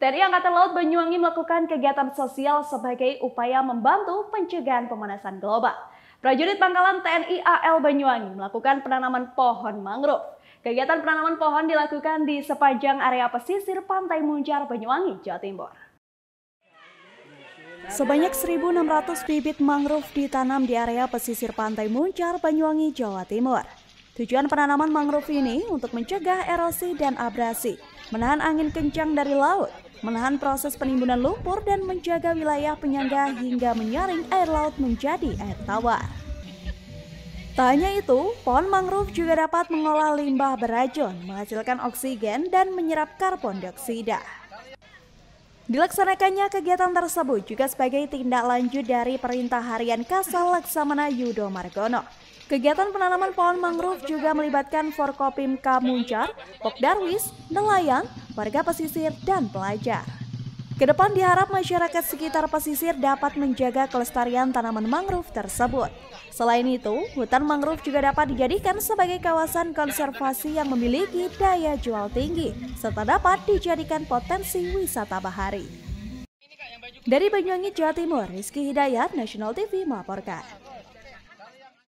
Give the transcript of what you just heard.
TNI Angkatan Laut Banyuwangi melakukan kegiatan sosial sebagai upaya membantu pencegahan pemanasan global. Prajurit Pangkalan TNI AL Banyuwangi melakukan penanaman pohon mangrove. Kegiatan penanaman pohon dilakukan di sepanjang area pesisir Pantai Muncar Banyuwangi, Jawa Timur. Sebanyak 1.600 bibit mangrove ditanam di area pesisir Pantai Muncar, Banyuwangi, Jawa Timur. Tujuan penanaman mangrove ini untuk mencegah erosi dan abrasi, menahan angin kencang dari laut, menahan proses penimbunan lumpur dan menjaga wilayah penyangga hingga menyaring air laut menjadi air tawar. Tak hanya itu, pohon mangrove juga dapat mengolah limbah beracun, menghasilkan oksigen dan menyerap karbon dioksida. Dilaksanakannya kegiatan tersebut juga sebagai tindak lanjut dari perintah harian Kasal Laksamana Yudo Margono. Kegiatan penanaman pohon mangrove juga melibatkan Forkopimka Muncar, Pokdarwis, nelayan, warga pesisir, dan pelajar. Kedepan diharap masyarakat sekitar pesisir dapat menjaga kelestarian tanaman mangrove tersebut. Selain itu, hutan mangrove juga dapat dijadikan sebagai kawasan konservasi yang memiliki daya jual tinggi, serta dapat dijadikan potensi wisata bahari. Dari Banyuwangi, Jawa Timur, Rizky Hidayat, National TV melaporkan.